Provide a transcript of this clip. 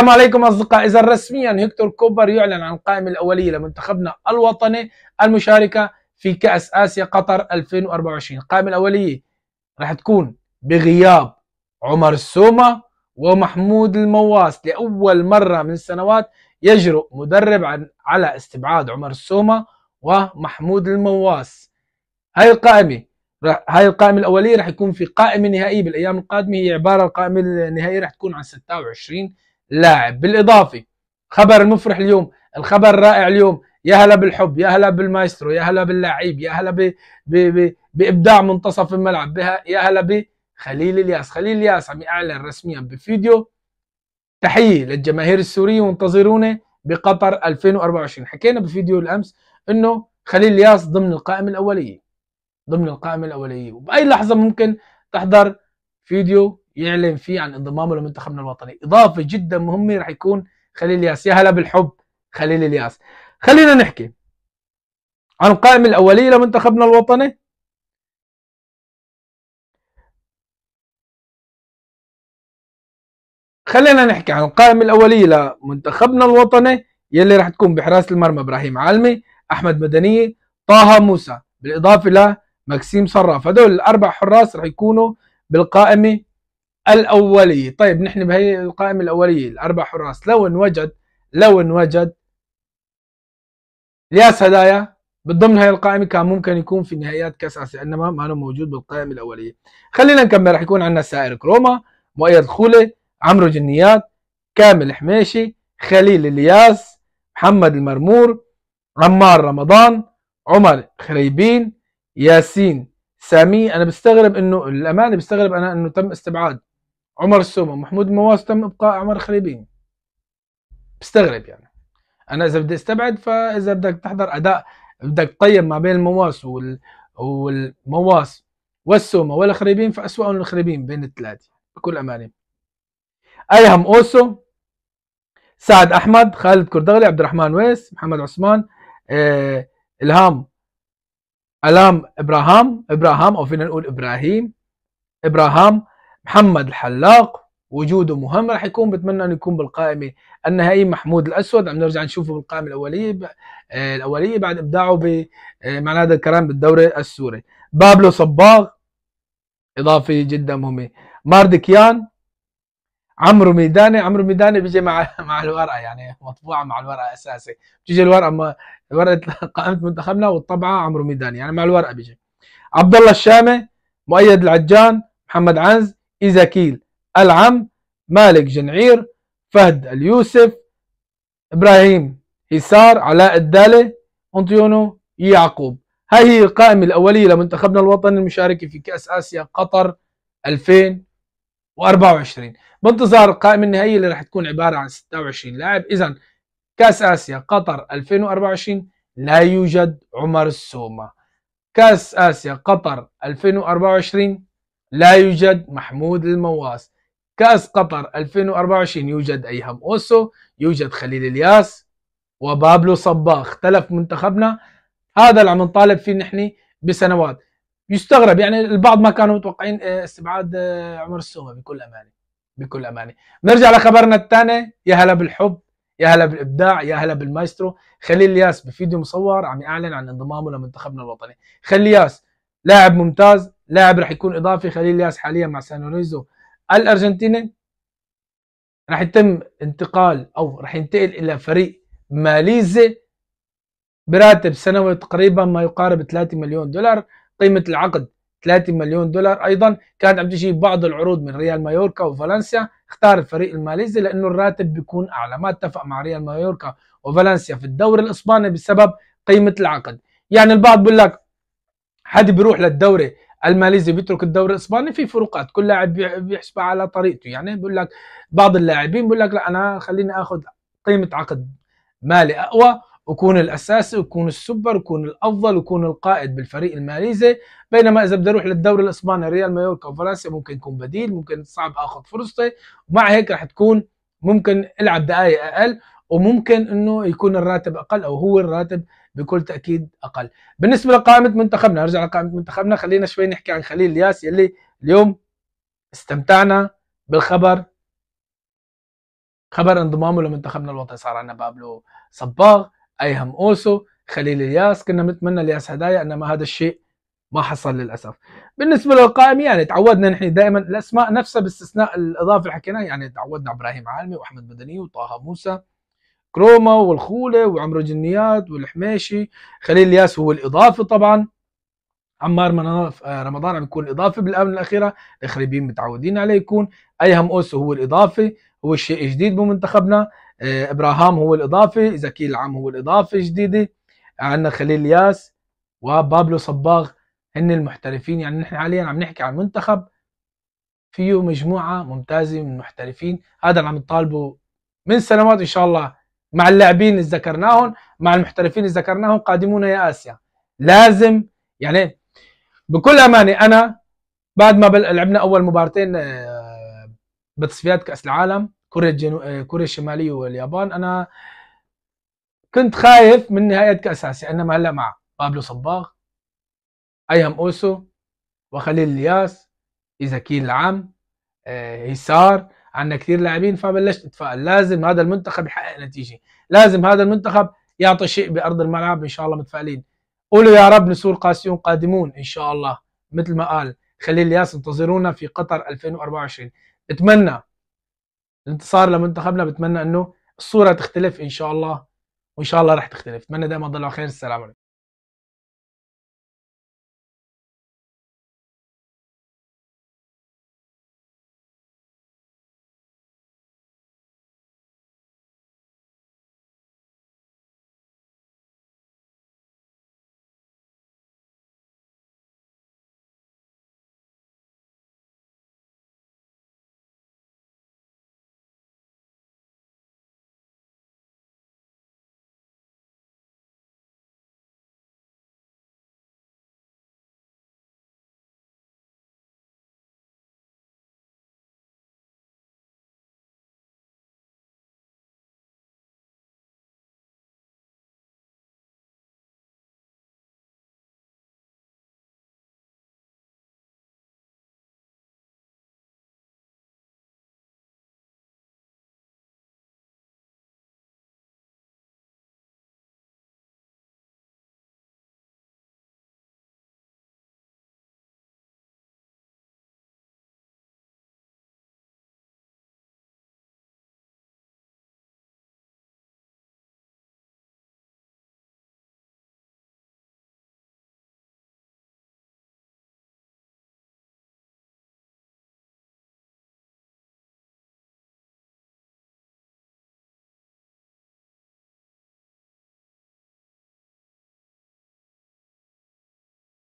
السلام عليكم أصدقائي إذا رسميا هكتور كوبر يعلن عن القائمة الأولية لمنتخبنا الوطني المشاركة في كأس آسيا قطر 2024 القائمة الأولية راح تكون بغياب عمر السومة ومحمود المواس لأول مرة من السنوات يجرؤ مدرب عن على استبعاد عمر السومة ومحمود المواس هاي القائمة هاي القائمة الأولية راح يكون في قائمة نهائية بالأيام القادمة هي عبارة القائمة النهائية راح تكون عن 26 لاعب بالاضافه خبر المفرح اليوم الخبر الرائع اليوم يا هلا بالحب يا هلا بالمايسترو يا هلا باللعيب يا هلا ب... ب... بابداع منتصف الملعب بها يا هلا بخليل الياس خليل الياس عم يعلن رسميا بفيديو تحيه للجماهير السوريه وانتظرونا بقطر 2024 حكينا بفيديو الامس انه خليل الياس ضمن القائمه الاوليه ضمن القائمه الاوليه وباي لحظه ممكن تحضر فيديو يعلن فيه عن انضمامه لمنتخبنا الوطني اضافه جدا مهمه راح يكون خليل الياس يا هلا بالحب خليل الياس خلينا نحكي عن القائمه الاوليه لمنتخبنا الوطني خلينا نحكي عن القائمه الاوليه لمنتخبنا الوطني يلي راح تكون بحراسه المرمى ابراهيم عالمي احمد مدني طه موسى بالاضافه لمكسيم صراف هدول الاربع حراس راح يكونوا بالقائمه الاوليه طيب نحن بهي القائمة الأولية الأربع حراس لو انوجد لو انوجد الياس هدايا ضمن هاي القائمة كان ممكن يكون في نهائيات كأس آسيا إنما ما موجود بالقائمة الأولية خلينا نكمل راح يكون عندنا سائر كروما مؤيد خولي عمرو جنيات كامل حميشي خليل الياس محمد المرمور عمار رمضان عمر خريبين ياسين سامي انا بستغرب انه الامانه بستغرب انا انه تم استبعاد عمر السومه محمود مواس تم ابقاء عمر خليبين بستغرب يعني انا اذا بدي استبعد فاذا بدك تحضر اداء بدك تقيم ما بين المواس وال... والمواس والسومه والخريبين فاسوأهم الخريبين بين الثلاثه بكل امانه ايهم اوسو سعد احمد خالد كردغلي عبد الرحمن ويس محمد عثمان آه، الهام الام ابراهام ابراهام او فينا نقول ابراهيم ابراهام محمد الحلاق وجوده مهم راح يكون بتمنى انه يكون بالقائمه النهائيه محمود الاسود عم نرجع نشوفه بالقائمه الاوليه آه، الاوليه بعد ابداعه ب آه، مع نادي الكرام بالدوري السوري بابلو صباغ اضافه جدا مهمه ماردكيان عمرو ميداني عمرو ميداني بيجي مع مع الورقه يعني مطبوعه مع الورقه اساسي بتيجي الورقه ما ورقه قائمه منتخبنا والطبعه عمرو ميداني يعني مع الورقه بيجي عبد الله الشامي مؤيد العجان محمد عنز إزاكيل العم مالك جنعير فهد اليوسف إبراهيم إسار علاء الدالة أنطيونو يعقوب هاي هي القائمة الأولية لمنتخبنا الوطني المشارك في كأس آسيا قطر 2024 بانتظار القائمة النهائية اللي راح تكون عبارة عن 26 لاعب إذا كأس آسيا قطر 2024 لا يوجد عمر السومة كأس آسيا قطر 2024 لا يوجد محمود المواس كأس قطر 2024 يوجد أيهم أوسو يوجد خليل الياس وبابلو صباخ اختلف منتخبنا هذا اللي عم نطالب فيه نحن بسنوات يستغرب يعني البعض ما كانوا متوقعين آه، استبعاد آه، عمر السومه بكل امانه بكل امانه نرجع لخبرنا الثاني يا هلا بالحب يا هلا بالابداع يا هلا بالمايسترو خليل الياس بفيديو مصور عم يعلن عن انضمامه لمنتخبنا الوطني خليل ياس لاعب ممتاز لاعب راح يكون اضافي خليل الياس حاليا مع سان لورينزو الارجنتيني راح يتم انتقال او راح ينتقل الى فريق ماليزي براتب سنوي تقريبا ما يقارب 3 مليون دولار قيمه العقد 3 مليون دولار ايضا كانت عم تجي بعض العروض من ريال مايوركا وفالنسيا اختار الفريق الماليزي لانه الراتب بيكون اعلى ما اتفق مع ريال مايوركا وفالنسيا في الدوري الاسباني بسبب قيمه العقد يعني البعض بيقول لك حد بيروح للدوري الماليزي بيترك الدوري الاسباني في فروقات كل لاعب بيحسبها على طريقته يعني بيقول لك بعض اللاعبين بيقول لك لا انا خليني اخذ قيمه عقد مالي اقوى وكون الاساسي وكون السوبر وكون الافضل وكون القائد بالفريق الماليزي بينما اذا بدي اروح للدوري الاسباني ريال مايوركا وفالنسيا ممكن يكون بديل ممكن صعب اخذ فرصتي ومع هيك رح تكون ممكن العب دقائق اقل وممكن انه يكون الراتب اقل او هو الراتب بكل تاكيد اقل بالنسبه لقائمه منتخبنا ارجع لقائمه منتخبنا خلينا شوي نحكي عن خليل الياس يلي اليوم استمتعنا بالخبر خبر انضمامه لمنتخبنا الوطني صار عندنا بابلو صباغ ايهم اوسو خليل الياس كنا بنتمنى الياس هدايا انما هذا الشيء ما حصل للاسف بالنسبه للقائمه يعني تعودنا نحن دائما الاسماء نفسها باستثناء الاضافه اللي حكيناها يعني تعودنا ابراهيم عالمي واحمد مدني وطه موسى كروما والخولة وعمرو جنيات والحميشي خليل الياس هو الإضافة طبعا عمار مناف آه، رمضان عم يكون إضافة بالآونة الأخيرة الخريبين متعودين عليه يكون أيهم أوسو هو الإضافة هو الشيء الجديد بمنتخبنا آه، إبراهام هو الإضافة زكي العام هو الإضافة الجديدة عندنا خليل الياس وبابلو صباغ هن المحترفين يعني نحن حاليا عم نحكي عن منتخب فيه مجموعة ممتازة من المحترفين هذا اللي عم نطالبه من سنوات إن شاء الله مع اللاعبين اللي ذكرناهم مع المحترفين اللي ذكرناهم قادمون يا اسيا لازم يعني بكل امانه انا بعد ما لعبنا اول مباراتين آه، بتصفيات كاس العالم كوريا الجنو... آه، كوريا الشماليه واليابان انا كنت خايف من نهايه كاس اسيا انما هلا مع بابلو صباغ ايهم اوسو وخليل الياس ايزاكيل العم آه، هيسار عندنا كثير لاعبين فبلشت اتفائل لازم هذا المنتخب يحقق نتيجه لازم هذا المنتخب يعطي شيء بارض الملعب ان شاء الله متفائلين قولوا يا رب نسور قاسيون قادمون ان شاء الله مثل ما قال خليل الياس انتظرونا في قطر 2024 بتمنى الانتصار لمنتخبنا بتمنى انه الصوره تختلف ان شاء الله وان شاء الله رح تختلف بتمنى دائما تضلوا على خير السلام عليكم